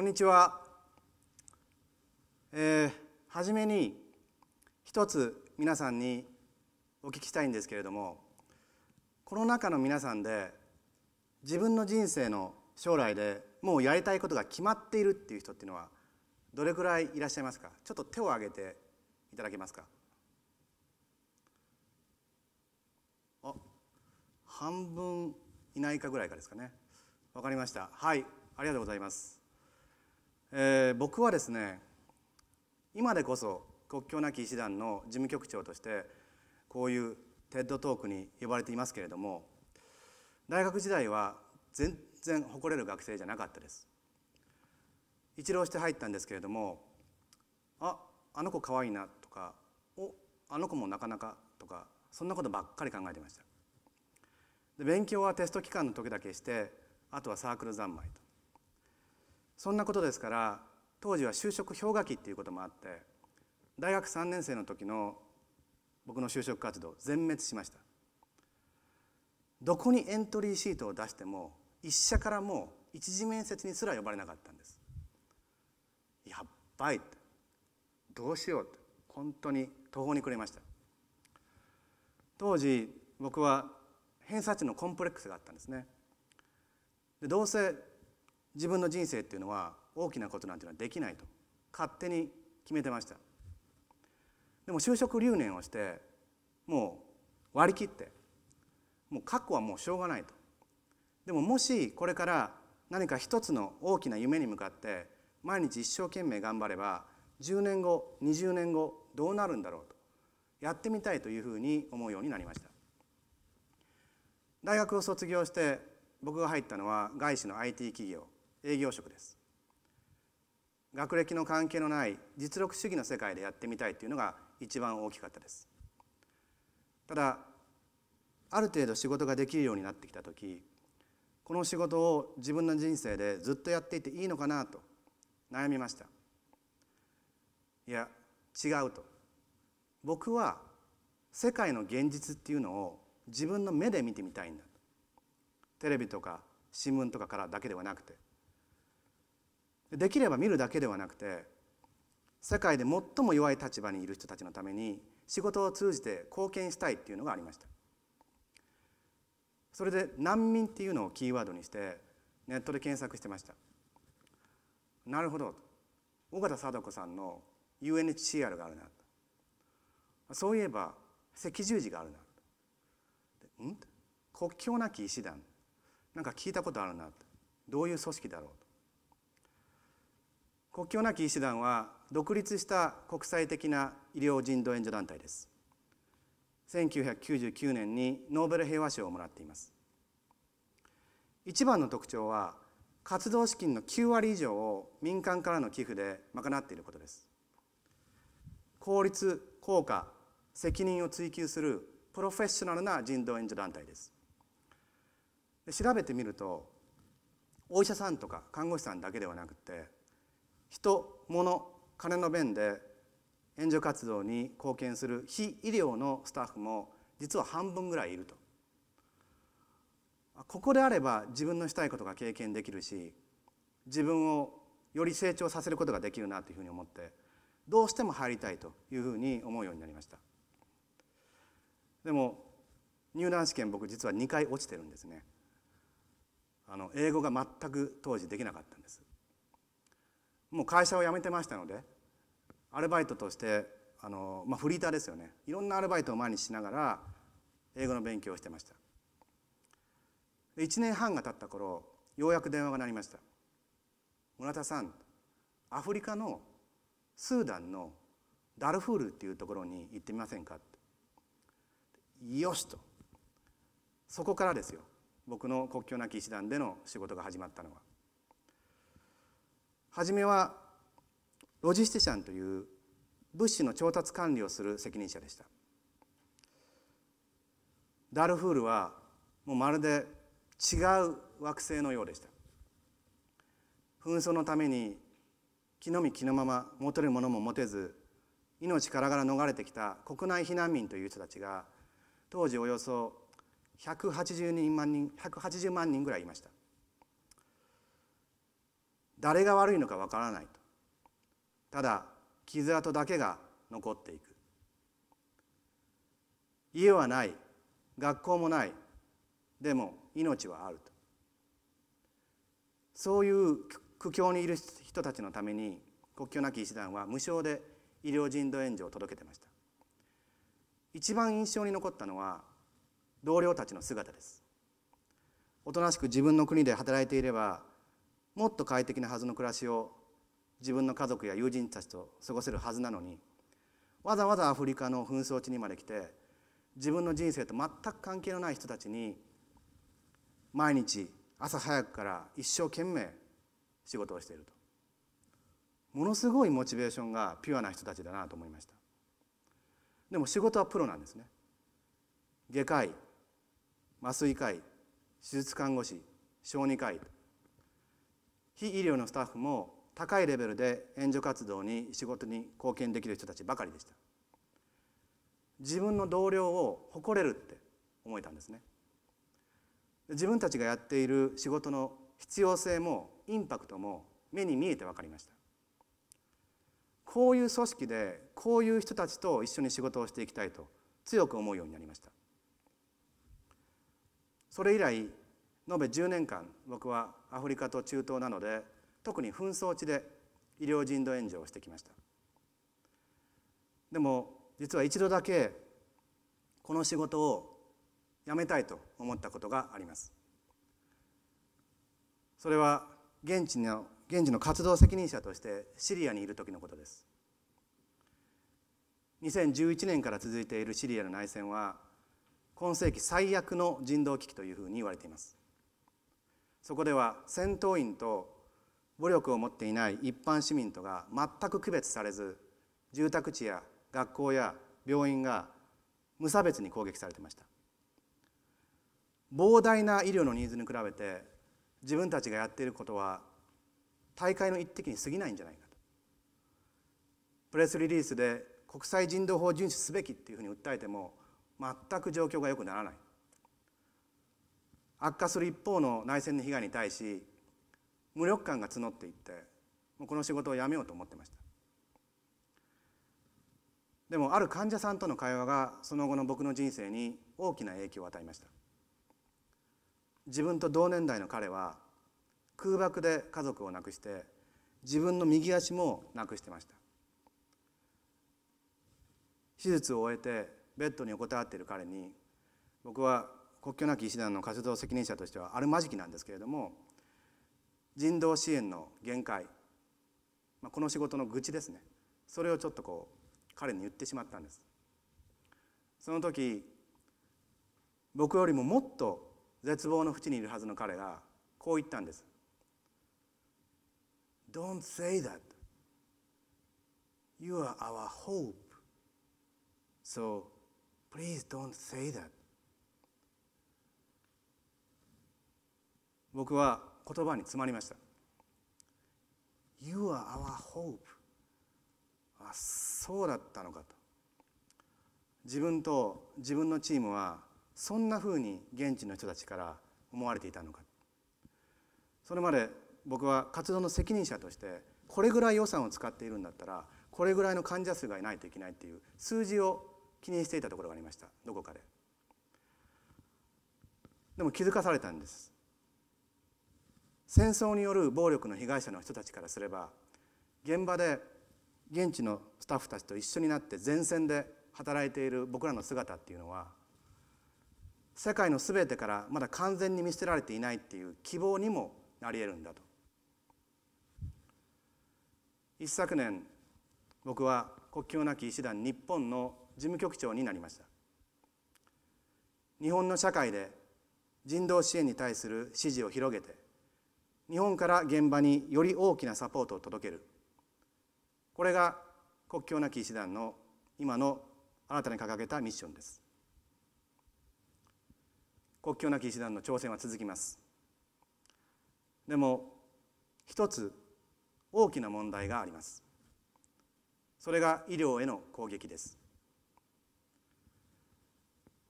こんにちは。えー、はじめに一つ皆さんにお聞きしたいんですけれどもこの中の皆さんで自分の人生の将来でもうやりたいことが決まっているっていう人っていうのはどれくらいいらっしゃいますかちょっと手を挙げていただけますかあ半分いないかぐらいかですかねわかりましたはいありがとうございますえー、僕はですね今でこそ国境なき医師団の事務局長としてこういうテッドトークに呼ばれていますけれども大学時代は全然誇れる学生じゃなかったです一浪して入ったんですけれどもああの子かわいいなとかおあの子もなかなかとかそんなことばっかり考えてましたで勉強はテスト期間の時だけしてあとはサークル三昧とそんなことですから当時は就職氷河期っていうこともあって大学3年生の時の僕の就職活動全滅しましたどこにエントリーシートを出しても一社からもう一次面接にすら呼ばれなかったんですやっばいってどうしようって本当に途方に暮れました当時僕は偏差値のコンプレックスがあったんですねでどうせ自分の人生っていうのは大きなことなんていうのはできないと勝手に決めてましたでも就職留年をしてもう割り切ってもう過去はもうしょうがないとでももしこれから何か一つの大きな夢に向かって毎日一生懸命頑張れば10年後20年後どうなるんだろうとやってみたいというふうに思うようになりました大学を卒業して僕が入ったのは外資の IT 企業営業職です学歴の関係のない実力主義の世界でやってみたいというのが一番大きかったですただある程度仕事ができるようになってきた時この仕事を自分の人生でずっとやっていていいのかなと悩みましたいや違うと僕は世界の現実っていうのを自分の目で見てみたいんだテレビとか新聞とかからだけではなくてできれば見るだけではなくて世界で最も弱い立場にいる人たちのために仕事を通じて貢献したいっていうのがありましたそれで難民っていうのをキーワードにしてネットで検索してましたなるほど緒方貞子さんの UNHCR があるなそういえば赤十字があるなん国境なき医師団なんか聞いたことあるなどういう組織だろう国境なき医師団は独立した国際的な医療人道援助団体です1999年にノーベル平和賞をもらっています一番の特徴は活動資金の9割以上を民間からの寄付で賄っていることです効率効果責任を追求するプロフェッショナルな人道援助団体です調べてみるとお医者さんとか看護師さんだけではなくて人物金の面で援助活動に貢献する非医療のスタッフも実は半分ぐらいいるとここであれば自分のしたいことが経験できるし自分をより成長させることができるなというふうに思ってどうしても入りたいというふうに思うようになりましたでも入団試験僕実は2回落ちてるんですねあの英語が全く当時できなかったんですもう会社を辞めてましたのでアルバイトとしてあの、まあ、フリーターですよねいろんなアルバイトを前にしながら英語の勉強をしてました1年半が経った頃ようやく電話が鳴りました村田さんアフリカのスーダンのダルフールっていうところに行ってみませんかよしとそこからですよ僕の国境なき医師団での仕事が始まったのは初めはロジスティシャンという物資の調達管理をする責任者でしたダルフールはもうまるで違う惑星のようでした紛争のために気のみ気のまま戻るものも持てず命からがら逃れてきた国内避難民という人たちが当時およそ180万人180万人ぐらいいました誰が悪いのかわからないとただ傷跡だけが残っていく家はない学校もないでも命はあるとそういう苦境にいる人たちのために国境なき医師団は無償で医療人道援助を届けてました一番印象に残ったのは同僚たちの姿ですおとなしく自分の国で働いていればもっと快適なはずの暮らしを自分の家族や友人たちと過ごせるはずなのにわざわざアフリカの紛争地にまで来て自分の人生と全く関係のない人たちに毎日朝早くから一生懸命仕事をしているとものすごいモチベーションがピュアな人たちだなと思いましたでも仕事はプロなんですね外科医麻酔科医手術看護師小児科医非医療のスタッフも高いレベルで援助活動に仕事に貢献できる人たちばかりでした自分の同僚を誇れるって思えたんですね自分たちがやっている仕事の必要性もインパクトも目に見えて分かりましたこういう組織でこういう人たちと一緒に仕事をしていきたいと強く思うようになりましたそれ以来延べ10年間僕はアフリカと中東なので特に紛争地で医療人道援助をしてきましたでも実は一度だけこの仕事を辞めたいと思ったことがありますそれは現地の現地の活動責任者としてシリアにいる時のことです2011年から続いているシリアの内戦は今世紀最悪の人道危機というふうに言われていますそこでは戦闘員と武力を持っていない一般市民とが全く区別されず住宅地や学校や病院が無差別に攻撃されてました膨大な医療のニーズに比べて自分たちがやっていることは大会の一滴に過ぎないんじゃないかとプレスリリースで国際人道法を遵守すべきっていうふうに訴えても全く状況が良くならない悪化する一方の内戦の被害に対し無力感が募っていってもうこの仕事を辞めようと思ってましたでもある患者さんとの会話がその後の僕の人生に大きな影響を与えました自分と同年代の彼は空爆で家族を亡くして自分の右足もなくしてました手術を終えてベッドに横たわっている彼に僕は国境なき医師団の活動責任者としてはあるまじきなんですけれども人道支援の限界、まあ、この仕事の愚痴ですねそれをちょっとこう彼に言ってしまったんですその時僕よりももっと絶望の淵にいるはずの彼がこう言ったんです「Don't say that you are our hope so please don't say that 僕は言葉に詰まりました You are our hope あそうだったのかと自分と自分のチームはそんなふうに現地の人たちから思われていたのかそれまで僕は活動の責任者としてこれぐらい予算を使っているんだったらこれぐらいの患者数がいないといけないっていう数字を気にしていたところがありましたどこかででも気づかされたんです戦争による暴力の被害者の人たちからすれば現場で現地のスタッフたちと一緒になって前線で働いている僕らの姿っていうのは世界の全てからまだ完全に見捨てられていないっていう希望にもなりえるんだと一昨年僕は国境なき医師団日本の事務局長になりました日本の社会で人道支援に対する支持を広げて日本から現場により大きなサポートを届けるこれが国境なき医師団の今の新たに掲げたミッションです国境なき医師団の挑戦は続きますでも一つ大きな問題がありますそれが医療への攻撃です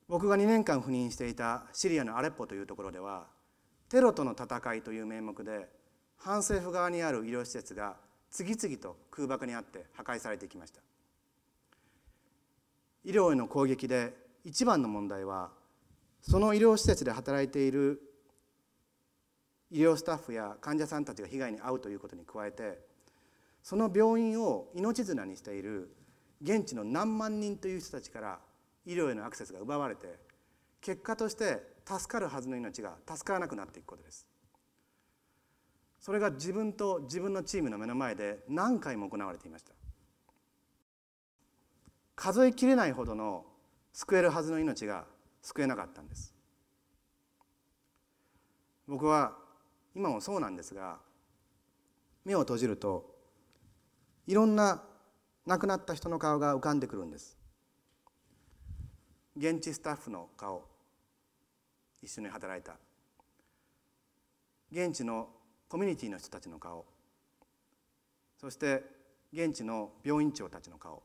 僕が2年間赴任していたシリアのアレッポというところではテロとの戦い」という名目で反政府側にある医療施設が次々と空爆にあって破壊されてきました医療への攻撃で一番の問題はその医療施設で働いている医療スタッフや患者さんたちが被害に遭うということに加えてその病院を命綱にしている現地の何万人という人たちから医療へのアクセスが奪われて結果として助かるはずの命が助からなくなっていくことですそれが自分と自分のチームの目の前で何回も行われていました数えきれないほどの救えるはずの命が救えなかったんです僕は今もそうなんですが目を閉じるといろんな亡くなった人の顔が浮かんでくるんです現地スタッフの顔一緒に働いた現地のコミュニティの人たちの顔そして現地の病院長たちの顔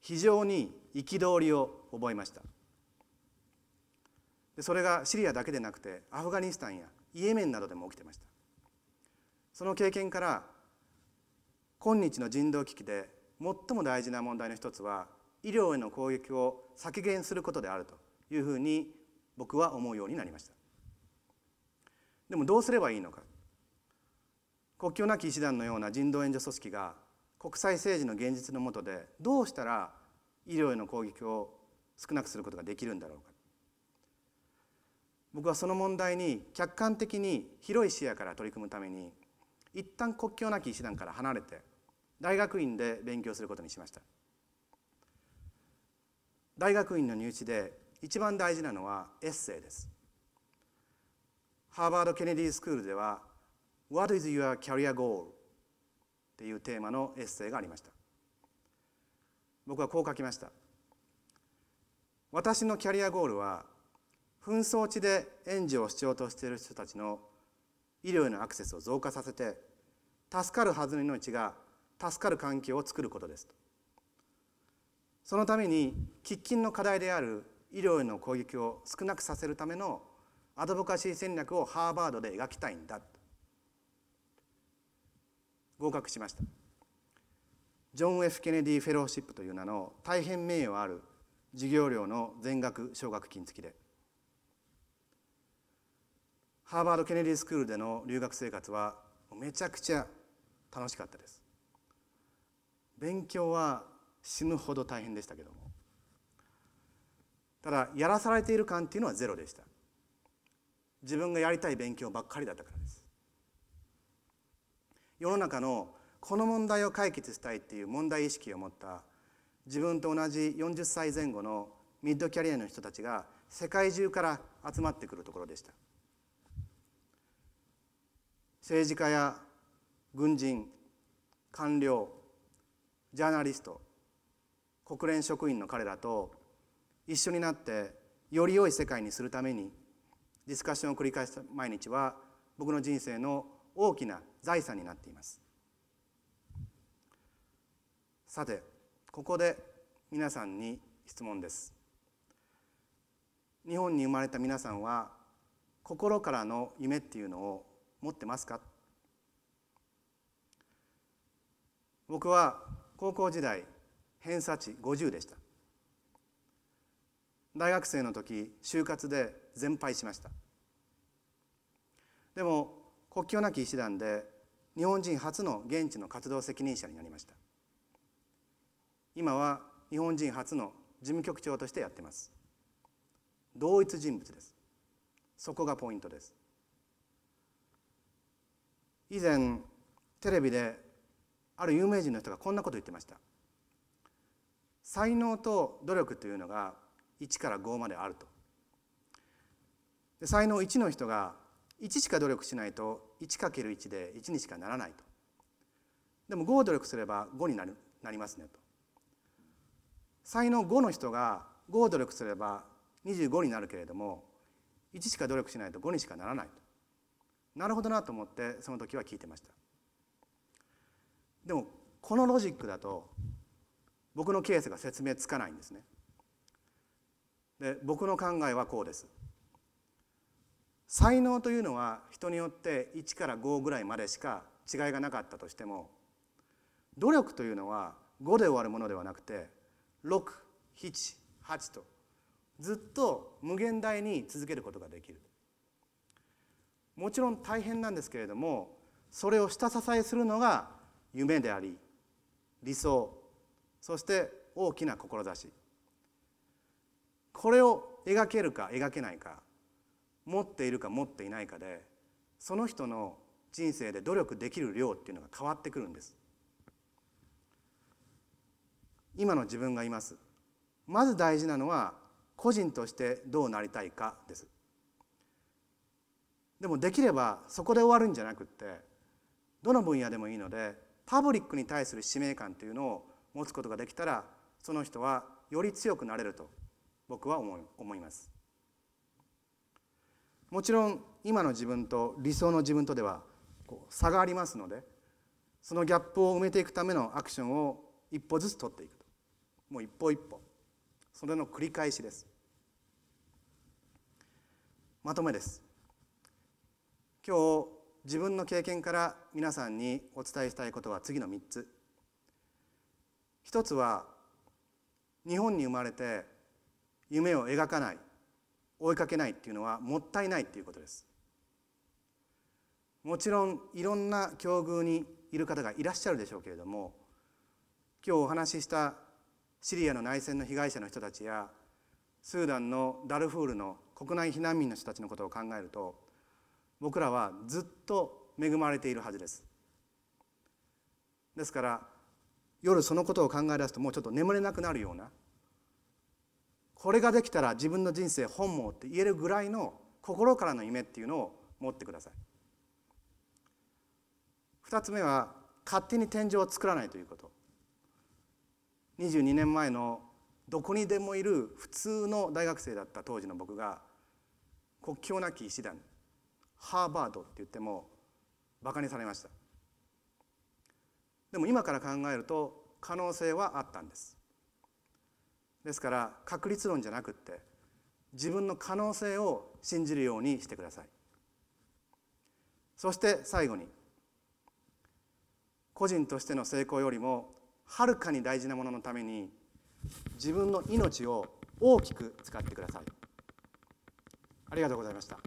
非常に憤りを覚えましたそれがシリアだけでなくてアフガニスタンやイエメンなどでも起きてましたその経験から今日の人道危機で最も大事な問題の一つは医療への攻撃を削減することであるというふうに僕は思うようになりましたでもどうすればいいのか国境なき医師団のような人道援助組織が国際政治の現実の下でどうしたら医療への攻撃を少なくすることができるんだろうか僕はその問題に客観的に広い視野から取り組むために一旦国境なき医師団から離れて大学院で勉強することにしました大学院の入試で一番大事なのはエッセイですハーバード・ケネディスクールでは「What is your career goal?」っていうテーマのエッセイがありました僕はこう書きました私のキャリアゴールは紛争地で援助を必要としている人たちの医療へのアクセスを増加させて助かるはずの命が助かる環境を作ることですそのために喫緊の課題である医療への攻撃を少なくさせるためのアドボカシー戦略をハーバードで描きたいんだ合格しましたジョン・ F・ ケネディ・フェローシップという名の大変名誉ある授業料の全額奨学金付きでハーバード・ケネディスクールでの留学生活はめちゃくちゃ楽しかったです勉強は死ぬほど大変でしたけどもただやらされている感っていうのはゼロでした自分がやりたい勉強ばっかりだったからです世の中のこの問題を解決したいっていう問題意識を持った自分と同じ40歳前後のミッドキャリアの人たちが世界中から集まってくるところでした政治家や軍人官僚ジャーナリスト国連職員の彼らと一緒になってより良い世界にするためにディスカッションを繰り返した毎日は僕の人生の大きな財産になっていますさてここで皆さんに質問です日本に生まれた皆さんは心からの夢っていうのを持ってますか僕は高校時代偏差値50でした大学生の時就活で全敗しましたでも国境なき医師団で日本人初の現地の活動責任者になりました今は日本人初の事務局長としてやってます同一人物ですそこがポイントです以前テレビである有名人の人がこんなこと言ってました才能と努力というのが1から5まであるとで才能1の人が1しか努力しないと 1×1 で1にしかならないとでも5を努力すれば5になるなりますねと才能5の人が5を努力すれば25になるけれども1しか努力しないと5にしかならないとなるほどなと思ってその時は聞いてましたでもこのロジックだと僕のケースが説明つかないんですねで僕の考えはこうです才能というのは人によって1から5ぐらいまでしか違いがなかったとしても努力というのは5で終わるものではなくて678とずっと無限大に続けることができるもちろん大変なんですけれどもそれを下支えするのが夢であり理想そして大きな志これを描けるか描けないか持っているか持っていないかでその人の人生で努力できる量っていうのが変わってくるんです今の自分がいますまず大事なのは個人としてどうなりたいかですでもできればそこで終わるんじゃなくってどの分野でもいいのでパブリックに対する使命感というのを持つことができたらその人はより強くなれると僕は思いますもちろん今の自分と理想の自分とでは差がありますのでそのギャップを埋めていくためのアクションを一歩ずつ取っていくともう一歩一歩それの繰り返しですまとめです今日自分の経験から皆さんにお伝えしたいことは次の3つ一つは日本に生まれて夢を描かない追いかけないっていうのはもったいないっていうことですもちろんいろんな境遇にいる方がいらっしゃるでしょうけれども今日お話ししたシリアの内戦の被害者の人たちやスーダンのダルフールの国内避難民の人たちのことを考えると僕らはずっと恵まれているはずですですから夜そのことを考え出すともうちょっと眠れなくなるようなこれができたら自分の人生本望って言えるぐらいの心からの夢っていうのを持ってください2つ目は勝手に天井を作らないということ22年前のどこにでもいる普通の大学生だった当時の僕が国境なき医師団ハーバードって言ってもバカにされましたでも今から考えると可能性はあったんですですから確率論じゃなくって自分の可能性を信じるようにしてくださいそして最後に個人としての成功よりもはるかに大事なもののために自分の命を大きく使ってくださいありがとうございました